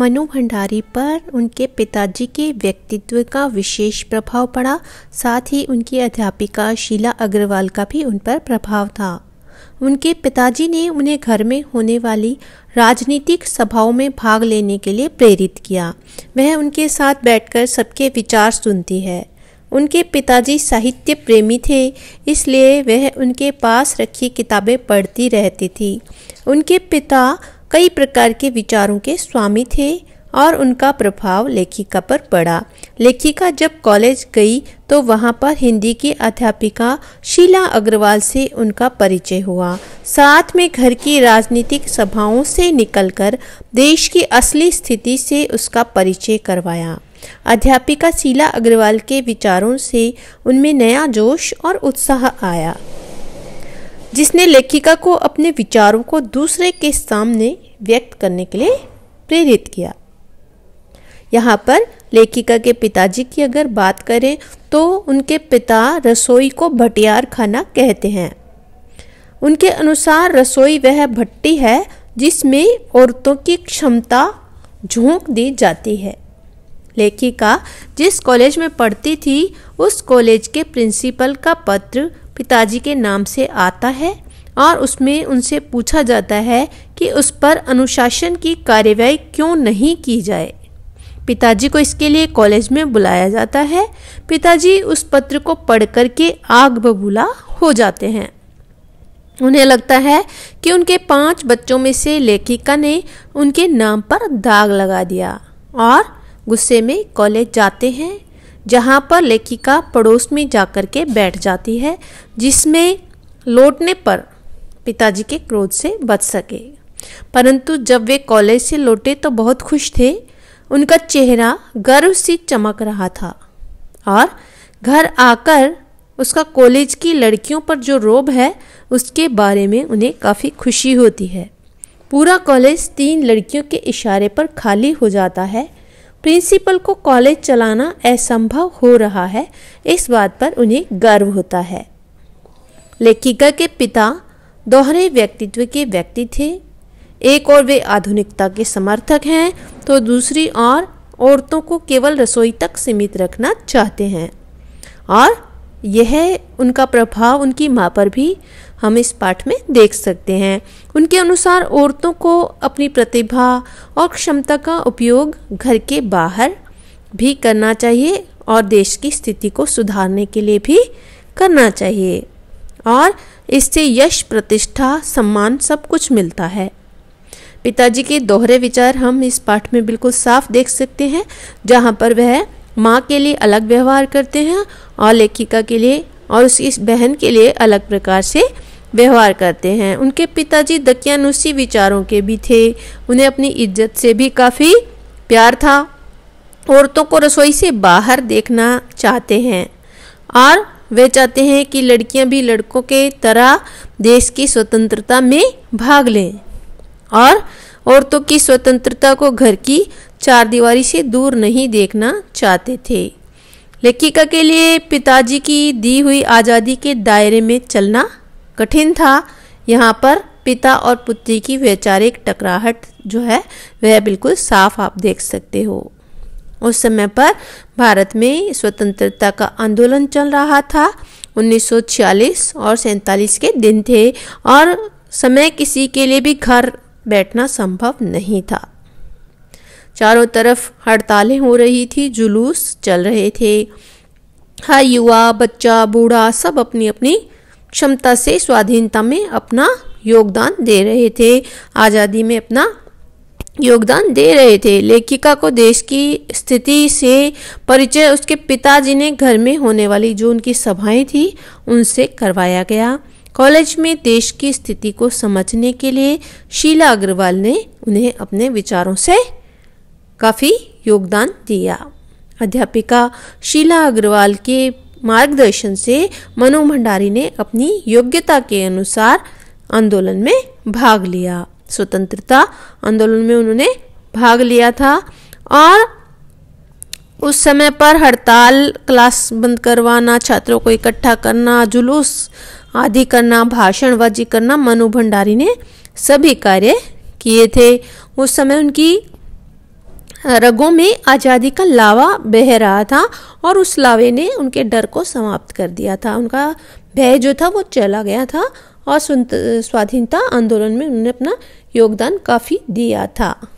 मनु भंडारी पर उनके पिताजी के व्यक्तित्व का विशेष प्रभाव पड़ा साथ ही उनकी अध्यापिका शीला अग्रवाल का भी उन पर प्रभाव था उनके पिताजी ने उन्हें घर में होने वाली राजनीतिक सभाओं में भाग लेने के लिए प्रेरित किया वह उनके साथ बैठकर सबके विचार सुनती है उनके पिताजी साहित्य प्रेमी थे इसलिए वह उनके पास रखी किताबें पढ़ती रहती थी उनके पिता कई प्रकार के विचारों के स्वामी थे और उनका प्रभाव लेखिका पर पड़ा लेखिका जब कॉलेज गई तो वहाँ पर हिंदी की अध्यापिका शीला अग्रवाल से उनका परिचय हुआ साथ में घर की राजनीतिक सभाओं से निकलकर देश की असली स्थिति से उसका परिचय करवाया अध्यापिका शीला अग्रवाल के विचारों से उनमें नया जोश और उत्साह आया जिसने लेखिका को अपने विचारों को दूसरे के सामने व्यक्त करने के लिए प्रेरित किया यहाँ पर लेखिका के पिताजी की अगर बात करें तो उनके पिता रसोई को भटियार खाना कहते हैं उनके अनुसार रसोई वह भट्टी है जिसमें औरतों की क्षमता झोंक दी जाती है लेखिका जिस कॉलेज में पढ़ती थी उस कॉलेज के प्रिंसिपल का पत्र पिताजी के नाम से आता है और उसमें उनसे पूछा जाता है कि उस पर अनुशासन की कार्यवाही क्यों नहीं की जाए पिताजी को इसके लिए कॉलेज में बुलाया जाता है पिताजी उस पत्र को पढ़ करके आग बबूला हो जाते हैं उन्हें लगता है कि उनके पांच बच्चों में से लेखिका ने उनके नाम पर दाग लगा दिया और गुस्से में कॉलेज जाते हैं जहाँ पर लेखिका पड़ोस में जाकर के बैठ जाती है जिसमें लौटने पर पिताजी के क्रोध से बच सके परंतु जब वे कॉलेज से लौटे तो बहुत खुश थे उनका चेहरा गर्व से चमक रहा था और घर आकर उसका कॉलेज की लड़कियों पर जो रोब है उसके बारे में उन्हें काफ़ी खुशी होती है पूरा कॉलेज तीन लड़कियों के इशारे पर खाली हो जाता है प्रिंसिपल को कॉलेज चलाना असंभव हो रहा है इस बात पर उन्हें गर्व होता है लेखिका के पिता दोहरे व्यक्तित्व के व्यक्ति थे एक और वे आधुनिकता के समर्थक हैं तो दूसरी ओर और औरतों को केवल रसोई तक सीमित रखना चाहते हैं और यह उनका प्रभाव उनकी माँ पर भी हम इस पाठ में देख सकते हैं उनके अनुसार औरतों को अपनी प्रतिभा और क्षमता का उपयोग घर के बाहर भी करना चाहिए और देश की स्थिति को सुधारने के लिए भी करना चाहिए और इससे यश प्रतिष्ठा सम्मान सब कुछ मिलता है पिताजी के दोहरे विचार हम इस पाठ में बिल्कुल साफ देख सकते हैं जहाँ पर वह माँ के लिए अलग व्यवहार करते हैं और लेखिका के लिए और उसकी बहन के लिए अलग प्रकार से व्यवहार करते हैं उनके पिताजी दकियानुसी विचारों के भी थे उन्हें अपनी इज्जत से भी काफ़ी प्यार था औरतों को रसोई से बाहर देखना चाहते हैं और वे चाहते हैं कि लड़कियां भी लड़कों के तरह देश की स्वतंत्रता में भाग लें और औरतों की स्वतंत्रता को घर की चार दीवारी से दूर नहीं देखना चाहते थे लेखिका के लिए पिताजी की दी हुई आज़ादी के दायरे में चलना कठिन था यहाँ पर पिता और पुत्री की वैचारिक टकराहट जो है वह बिल्कुल साफ आप देख सकते हो उस समय पर भारत में स्वतंत्रता का आंदोलन चल रहा था 1946 और सैतालीस के दिन थे और समय किसी के लिए भी घर बैठना संभव नहीं था चारों तरफ हड़तालें हो रही थी जुलूस चल रहे थे हर हाँ, युवा बच्चा बूढ़ा सब अपनी अपनी क्षमता से स्वाधीनता में अपना योगदान दे रहे थे आज़ादी में अपना योगदान दे रहे थे लेखिका को देश की स्थिति से परिचय उसके पिताजी ने घर में होने वाली जो उनकी सभाएं थी उनसे करवाया गया कॉलेज में देश की स्थिति को समझने के लिए शीला अग्रवाल ने उन्हें अपने विचारों से काफ़ी योगदान दिया अध्यापिका शीला अग्रवाल के मार्गदर्शन से मनु भंडारी ने अपनी योग्यता के अनुसार आंदोलन में भाग लिया स्वतंत्रता आंदोलन में उन्होंने भाग लिया था और उस समय पर हड़ताल क्लास बंद करवाना छात्रों को इकट्ठा करना जुलूस आदि करना भाषणबाजी करना मनु भंडारी ने सभी कार्य किए थे उस समय उनकी रगों में आज़ादी का लावा बह रहा था और उस लावे ने उनके डर को समाप्त कर दिया था उनका भय जो था वो चला गया था और स्वाधीनता आंदोलन में उन्होंने अपना योगदान काफ़ी दिया था